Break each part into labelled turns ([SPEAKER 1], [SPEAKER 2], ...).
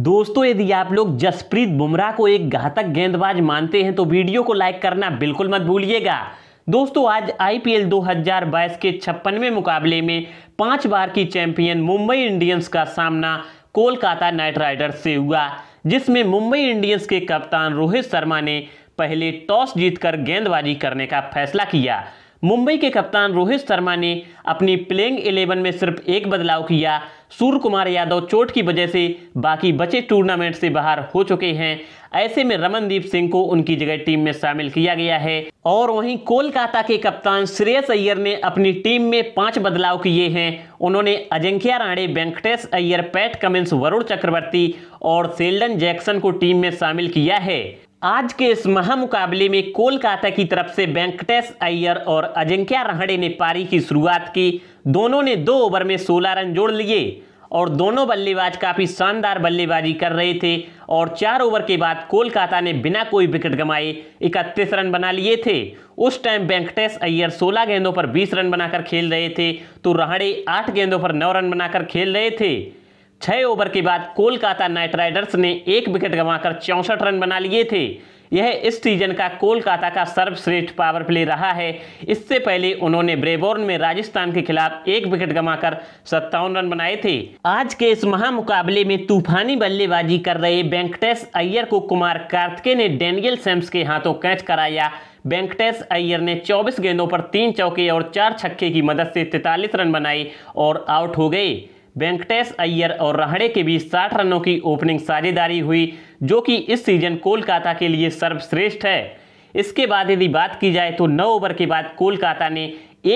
[SPEAKER 1] दोस्तों यदि आप लोग जसप्रीत बुमराह को एक घातक गेंदबाज मानते हैं तो वीडियो को लाइक करना बिल्कुल मत भूलिएगा दोस्तों आज आईपीएल 2022 के छप्पनवे मुकाबले में पांच बार की चैंपियन मुंबई इंडियंस का सामना कोलकाता नाइट राइडर्स से हुआ जिसमें मुंबई इंडियंस के कप्तान रोहित शर्मा ने पहले टॉस जीतकर गेंदबाजी करने का फैसला किया मुंबई के कप्तान रोहित शर्मा ने अपनी प्लेइंग एलेवन में सिर्फ एक बदलाव किया सूर्य कुमार यादव चोट की वजह से बाकी बचे टूर्नामेंट से बाहर हो चुके हैं ऐसे में रमनदीप सिंह को उनकी जगह टीम में शामिल किया गया है और वहीं कोलकाता के कप्तान श्रेयस अय्यर ने अपनी टीम में पांच बदलाव किए हैं उन्होंने अजिंक्या राणे वेंकटेश अय्यर पैट कमिंस वरुण चक्रवर्ती और सेल्डन जैक्सन को टीम में शामिल किया है आज के इस महामुकाबले में कोलकाता की तरफ से वेंकटेश अय्यर और अजिंक्या रहाणे ने पारी की शुरुआत की दोनों ने दो ओवर में 16 रन जोड़ लिए और दोनों बल्लेबाज काफ़ी शानदार बल्लेबाजी कर रहे थे और चार ओवर के बाद कोलकाता ने बिना कोई विकेट गंवाए इकतीस रन बना लिए थे उस टाइम वेंकटेश अय्यर 16 गेंदों पर 20 रन बनाकर खेल रहे थे तो रहाणे 8 गेंदों पर 9 रन बनाकर खेल रहे थे छह ओवर के बाद कोलकाता नाइट राइडर्स ने एक विकेट गंवाकर चौंसठ रन बना लिए थे यह इस सीजन का कोलकाता का सर्वश्रेष्ठ पावर प्ले रहा है इससे पहले उन्होंने ब्रेबोर्न में राजस्थान के खिलाफ एक विकेट गंवाकर सत्तावन रन बनाए थे आज के इस महामुकाबले में तूफानी बल्लेबाजी कर रहे वेंकटेश अय्यर को कुमार कार्तिके ने डेनियल सैम्स के हाथों कैच कराया वेंकटेश अय्यर ने 24 गेंदों पर तीन चौके और चार छक्के की मदद से तैतालीस रन बनाए और आउट हो गए वेंकटेश अय्यर और रहणे के बीच साठ रनों की ओपनिंग साझेदारी हुई जो कि इस सीजन कोलकाता के लिए सर्वश्रेष्ठ है इसके बाद यदि बात की जाए तो नौ ओवर के बाद कोलकाता ने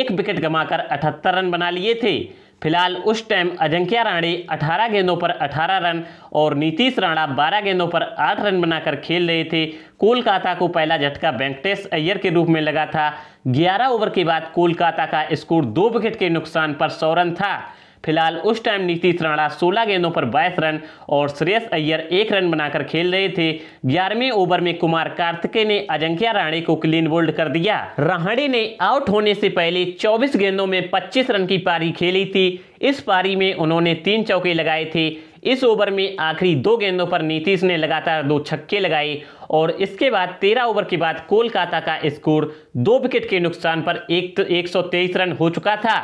[SPEAKER 1] एक विकेट गमाकर 78 रन बना लिए थे फिलहाल उस टाइम अजंक्या राणे 18 गेंदों पर 18 रन और नीतीश राणा 12 गेंदों पर 8 रन बनाकर खेल रहे थे कोलकाता को पहला झटका वेंकटेश अय्यर के रूप में लगा था 11 ओवर के बाद कोलकाता का स्कोर दो विकेट के नुकसान पर सौ रन था फिलहाल उस टाइम नीतीश राणा 16 गेंदों पर बाईस रन और श्रेयस अय्यर एक रन बनाकर खेल रहे थे ग्यारहवें ओवर में कुमार कार्तिके ने अजंक्या राणे को क्लीन बोल्ड कर दिया राणे ने आउट होने से पहले 24 गेंदों में 25 रन की पारी खेली थी इस पारी में उन्होंने तीन चौके लगाए थे इस ओवर में आखिरी दो गेंदों पर नीतीश ने लगातार दो छक्के लगाए और इसके बाद तेरह ओवर के बाद कोलकाता का स्कोर दो विकेट के नुकसान पर एक, तेईस रन हो चुका था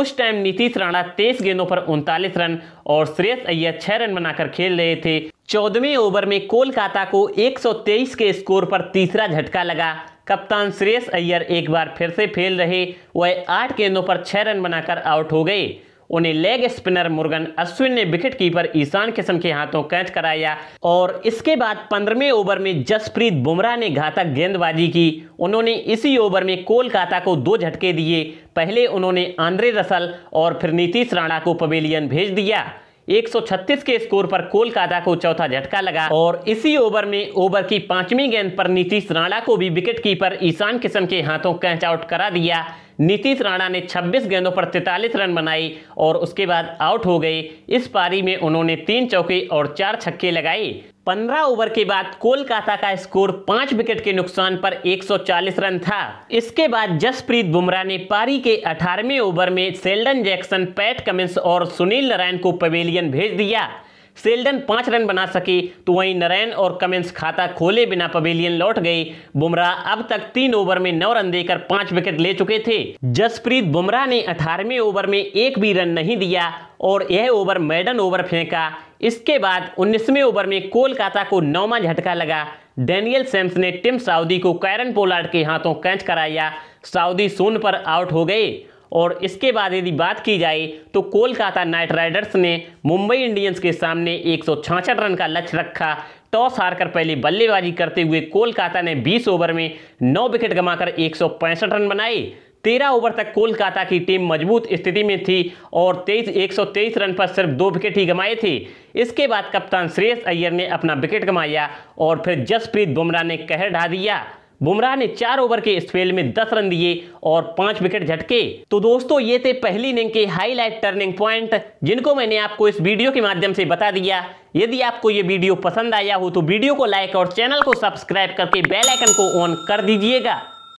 [SPEAKER 1] उस टाइम नीतीश राणा तेईस गेंदों पर उनतालीस रन और श्रेयस अय्यर छह रन बनाकर खेल रहे थे चौदहवें ओवर में कोलकाता को 123 के स्कोर पर तीसरा झटका लगा कप्तान श्रेयस अय्यर एक बार फिर से फेल रहे वह आठ गेंदों पर छह रन बनाकर आउट हो गए उन्हें लेग स्पिनर मुर्गन अश्विन ने विकेट कीपर ईशान किशन के हाथों कैच कराया और इसके बाद पंद्रहवें ओवर में जसप्रीत बुमराह ने घातक गेंदबाजी की उन्होंने इसी ओवर में कोलकाता को दो झटके दिए पहले उन्होंने आंद्रे रसल और फिर नीतीश राणा को पवेलियन भेज दिया 136 के स्कोर पर कोलकाता को चौथा झटका लगा और इसी ओवर में ओवर की पांचवी गेंद पर नीतीश राणा को भी विकेट कीपर ईशान किशन के हाथों कैच आउट करा दिया नीतीश राणा ने 26 गेंदों पर तैतालीस रन बनाए और उसके बाद आउट हो गए इस पारी में उन्होंने तीन चौके और चार छक्के लगाए 15 ओवर के बाद कोलकाता का स्कोर पांच विकेट के नुकसान पर 140 रन था इसके बाद जसप्रीत बुमराह ने पारी के 18वें ओवर में सेल्डन जैक्सन पैट कमिंस और सुनील नारायण को पवेलियन भेज दिया सेल्डन पांच रन बना सके तो वहीं नरेन और कमिंस खाता खोले बिना पवेलियन लौट गए बुमराह अब तक तीन ओवर में नौ रन देकर पांच विकेट ले चुके थे जसप्रीत बुमराह ने अठारहवें ओवर में एक भी रन नहीं दिया और यह ओवर मैडन ओवर फेंका इसके बाद 19वें ओवर में कोलकाता को नौवा झटका लगा डेनियल सेम्स ने टिम साउदी को कैरन पोलार्ड के हाथों कैच कराया साउदी शून्य पर आउट हो गए और इसके बाद यदि बात की जाए तो कोलकाता नाइट राइडर्स ने मुंबई इंडियंस के सामने एक रन का लक्ष्य रखा टॉस हारकर पहले बल्लेबाजी करते हुए कोलकाता ने 20 ओवर में 9 विकेट गमाकर एक रन बनाए तेरह ओवर तक कोलकाता की टीम मजबूत स्थिति में थी और तेईस एक रन पर सिर्फ दो विकेट ही गमाए थे इसके बाद कप्तान श्रेयस अय्यर ने अपना विकेट गमाया और फिर जसप्रीत बुमराह ने कहर ढा दिया बुमराह ने चार ओवर के इस फेल में दस रन दिए और पांच विकेट झटके तो दोस्तों ये थे पहली इनिंग के हाईलाइट टर्निंग पॉइंट जिनको मैंने आपको इस वीडियो के माध्यम से बता दिया यदि आपको ये वीडियो पसंद आया हो तो वीडियो को लाइक और चैनल को सब्सक्राइब करके बेलाइकन को ऑन कर दीजिएगा